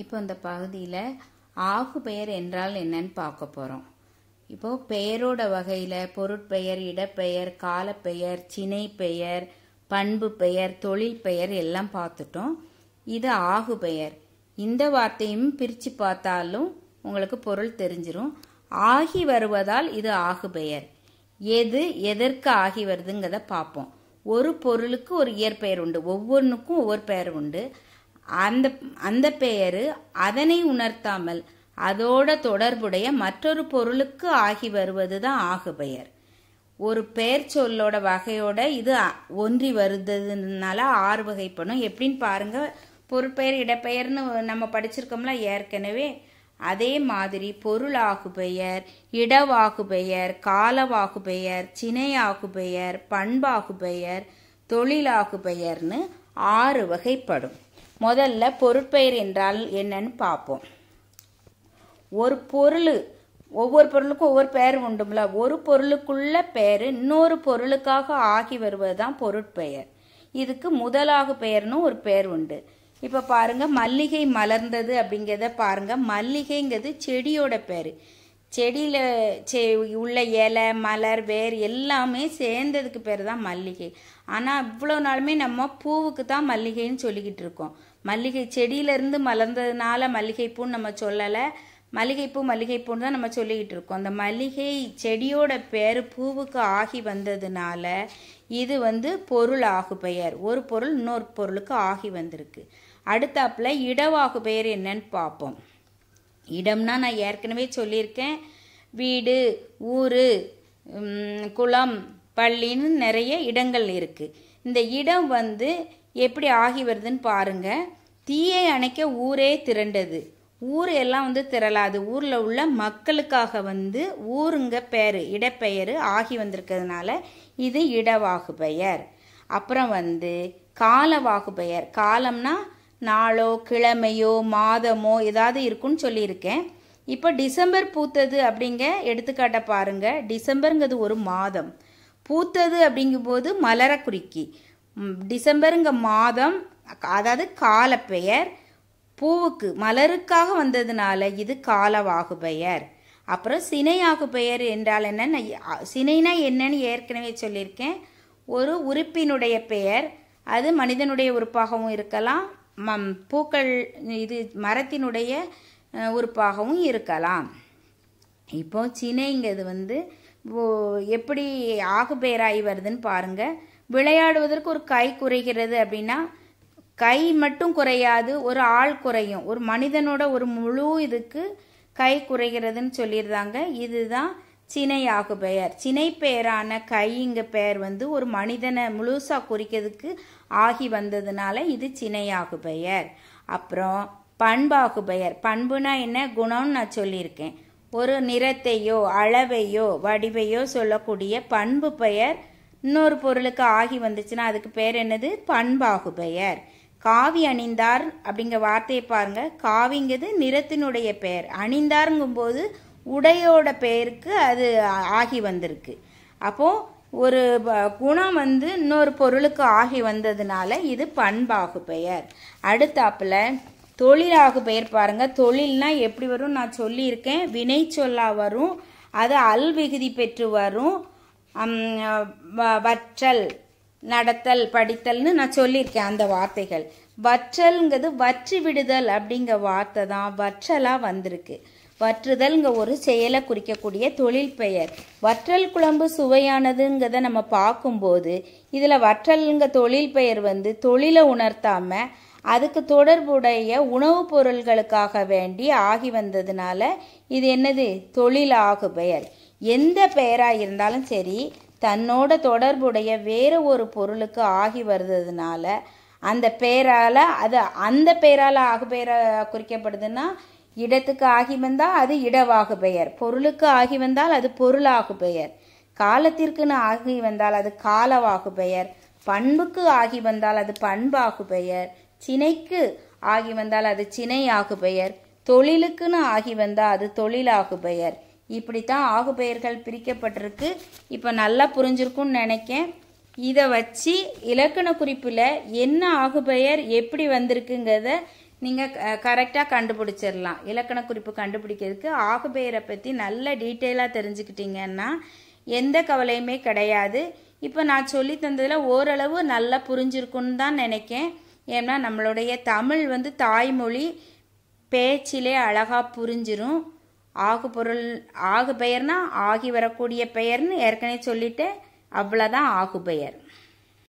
இப்போ இந்த பகுதியில் ஆகு பெயர் என்றால் என்னன்னு பார்க்க போகிறோம் இப்போது பெயரோட வகையில் பொருட்பெயர் இடப்பெயர் காலப்பெயர் சினை பெயர் பண்பு பெயர் தொழில் பெயர் எல்லாம் பார்த்துட்டோம் இது ஆகு பெயர் இந்த வார்த்தையும் பிரித்து பார்த்தாலும் உங்களுக்கு பொருள் தெரிஞ்சிடும் ஆகி வருவதால் இது ஆகு பெயர் எது எதற்கு ஆகி வருதுங்கிறத பார்ப்போம் ஒரு பொருளுக்கு ஒரு இயற்பெயர் உண்டு ஒவ்வொன்றுக்கும் ஒவ்வொரு பெயர் உண்டு அந்த அந்த பெயரு அதனை உணர்த்தாமல் அதோட தொடர்புடைய மற்றொரு பொருளுக்கு ஆகி வருவதுதான் ஆகு பெயர் ஒரு பெயர் சொல்லோட வகையோட இது ஒன்றி வருதுனால ஆறு வகைப்படும் எப்படின்னு பாருங்க பொருட்பெயர் இடப்பெயர்னு நம்ம படிச்சிருக்கோம்ல ஏற்கனவே அதே மாதிரி பொருளாகு பெயர் இடவாகு பெயர் காலவாகு பெயர் சினையாகு பெயர் பண்பாகு பெயர் தொழிலாகு பெயர்னு ஆறு வகைப்படும் முதல்ல பொருட்பெயர் என்றால் என்னன்னு பார்ப்போம் ஒரு பொருள் ஒவ்வொரு பொருளுக்கும் ஒவ்வொரு பெயர் உண்டும்ல ஒரு பொருளுக்குள்ள பெயர் இன்னொரு பொருளுக்காக ஆகி வருவது தான் பொருட்பெயர் இதுக்கு முதலாக பெயர்னு ஒரு பெயர் உண்டு இப்போ பாருங்க மல்லிகை மலர்ந்தது அப்படிங்கிறத பாருங்க மல்லிகைங்கிறது செடியோட பேர் செடியில் செ உள்ள இலை மலர் வேர் எல்லாமே சேர்ந்ததுக்கு பேர் தான் மல்லிகை ஆனால் இவ்வளோ நாளுமே நம்ம பூவுக்கு தான் மல்லிகைன்னு சொல்லிக்கிட்டு இருக்கோம் மல்லிகை செடியிலேருந்து மலர்ந்ததுனால மல்லிகைப்பூன்னு நம்ம சொல்லலை மல்லிகைப்பூ மல்லிகைப்பூன்னு தான் நம்ம சொல்லிக்கிட்டு இருக்கோம் அந்த மல்லிகை செடியோட பேர் பூவுக்கு ஆகி வந்ததுனால இது வந்து பொருள் ஆகு பெயர் ஒரு பொருள் இன்னொரு பொருளுக்கு ஆகி வந்திருக்கு அடுத்தாப்பில் இடவாகு பெயர் என்னன்னு பார்ப்போம் இடம்னா நான் ஏற்கனவே சொல்லியிருக்கேன் வீடு ஊர் குளம் பள்ளின்னு நிறைய இடங்கள் இருக்குது இந்த இடம் வந்து எப்படி ஆகி வருதுன்னு பாருங்கள் தீயை அணைக்க ஊரே திரண்டது ஊர் எல்லாம் வந்து திரளாது ஊரில் உள்ள மக்களுக்காக வந்து ஊருங்க பெயர் இடப்பெயர் ஆகி வந்திருக்கிறதுனால இது இடவாகு பெயர் அப்புறம் வந்து காலவாகு பெயர் காலம்னா நாளோ கிழமையோ மாதமோ ஏதாவது இருக்குன்னு சொல்லியிருக்கேன் இப்போ டிசம்பர் பூத்தது அப்படிங்க எடுத்துக்காட்டை பாருங்கள் டிசம்பருங்கிறது ஒரு மாதம் பூத்தது அப்படிங்கும்போது மலர குறிக்கி டிசம்பருங்க மாதம் அதாவது கால பெயர் பூவுக்கு மலருக்காக வந்ததுனால இது காலவாகு பெயர் அப்புறம் சினையாகு பெயர் என்றால் என்னன்னு சினைனா என்னன்னு ஏற்கனவே சொல்லியிருக்கேன் ஒரு உறுப்பினுடைய பெயர் அது மனிதனுடைய உறுப்பாகவும் இருக்கலாம் மம் பூக்கள் இது மரத்தினுடைய உறுப்பாகவும் இருக்கலாம் இப்போ சினைங்கிறது வந்து எப்படி ஆகு பெயராகி வருதுன்னு பாருங்கள் விளையாடுவதற்கு ஒரு கை குறைகிறது அப்படின்னா கை மட்டும் குறையாது ஒரு ஆள் குறையும் ஒரு மனிதனோட ஒரு முழு இதுக்கு கை குறைகிறதுன்னு சொல்லியிருந்தாங்க இதுதான் சினை ஆகு பெயர் சினை பெயரான கைங்க பெயர் வந்து ஒரு மனிதனை முழுசாக குறிக்கிறதுக்கு ஆகி வந்ததுனால இது சினையாகு பெயர் அப்புறம் பண்பாகு பெயர் பண்புனா என்ன குணம்னு நான் சொல்லியிருக்கேன் ஒரு நிறத்தையோ அளவையோ வடிவையோ சொல்லக்கூடிய பண்பு பெயர் இன்னொரு பொருளுக்கு ஆகி வந்துச்சுன்னா அதுக்கு பேர் என்னது பண்பாகு பெயர் காவி அணிந்தார் அப்படிங்கிற வார்த்தையை பாருங்க காவிங்கிறது நிறத்தினுடைய பெயர் அணிந்தாருங்கும்போது உடையோட பெயருக்கு அது ஆகி வந்திருக்கு அப்போது ஒரு குணம் வந்து இன்னொரு பொருளுக்கு ஆகி வந்ததுனால இது பண்பாகு பெயர் அடுத்தாப்புல தொழிலாகு பெயர் பாருங்க தொழில்னா எப்படி வரும் நான் சொல்லியிருக்கேன் வினை சொல்லா வரும் அது அல்விகுதி பெற்று வரும் வற்றல் நடத்தல் படித்தல்னு நான் சொல்லியிருக்கேன் அந்த வார்த்தைகள் வற்றல்ங்கிறது வற்றி விடுதல் அப்படிங்கிற வார்த்தை தான் வற்றலாக வந்திருக்கு வற்றுதல்ங்க ஒரு செயலை குறிக்கக்கூடிய தொழில் பெயர் வற்றல் குழம்பு சுவையானதுங்கிறத நம்ம பார்க்கும்போது இதில் வற்றல்ங்க தொழில் பெயர் வந்து தொழிலை உணர்த்தாமல் அதுக்கு தொடர்புடைய உணவுப் பொருள்களுக்காக வேண்டி ஆகி வந்ததுனால இது என்னது தொழிலாகு பெயர் எந்த பெயராக இருந்தாலும் சரி தன்னோட தொடர்புடைய வேறு ஒரு பொருளுக்கு ஆகி வருதுனால அந்த பெயரால் அது அந்த பெயரால் ஆகு பெயராக குறிக்கப்படுதுன்னா இடத்துக்கு ஆகி வந்தால் அது இடவாகு பெயர் பொருளுக்கு ஆகி வந்தால் அது பொருளாகு பெயர் காலத்திற்குன்னு ஆகி வந்தால் அது காலவாகு பெயர் பண்புக்கு ஆகி வந்தால் அது பண்பாகு பெயர் சினைக்கு ஆகி வந்தால் அது சினை பெயர் தொழிலுக்குன்னு ஆகி வந்தால் அது தொழிலாகு பெயர் இப்படித்தான் ஆகுபெயர்கள் பிரிக்கப்பட்டிருக்கு இப்போ நல்லா புரிஞ்சிருக்கும்னு நினைக்கேன் இதை வச்சு இலக்கண குறிப்பில் என்ன ஆகுபெயர் எப்படி வந்திருக்குங்கிறத நீங்கள் கரெக்டாக கண்டுபிடிச்சிடலாம் இலக்கண குறிப்பு கண்டுபிடிக்கிறதுக்கு ஆகுபெயரை பற்றி நல்ல டீட்டெயிலாக தெரிஞ்சுக்கிட்டீங்கன்னா எந்த கவலையுமே கிடையாது இப்போ நான் சொல்லி தந்ததில் ஓரளவு நல்லா புரிஞ்சிருக்குன்னு தான் நினைக்கேன் ஏன்னா நம்மளுடைய தமிழ் வந்து தாய்மொழி பேச்சிலே அழகாக புரிஞ்சிரும் ஆகு பொருள் ஆகு பெயர்னா ஆகி வரக்கூடிய பெயர்னு ஏற்கனவே சொல்லிட்டு அவ்வளோதான் ஆகு பெயர்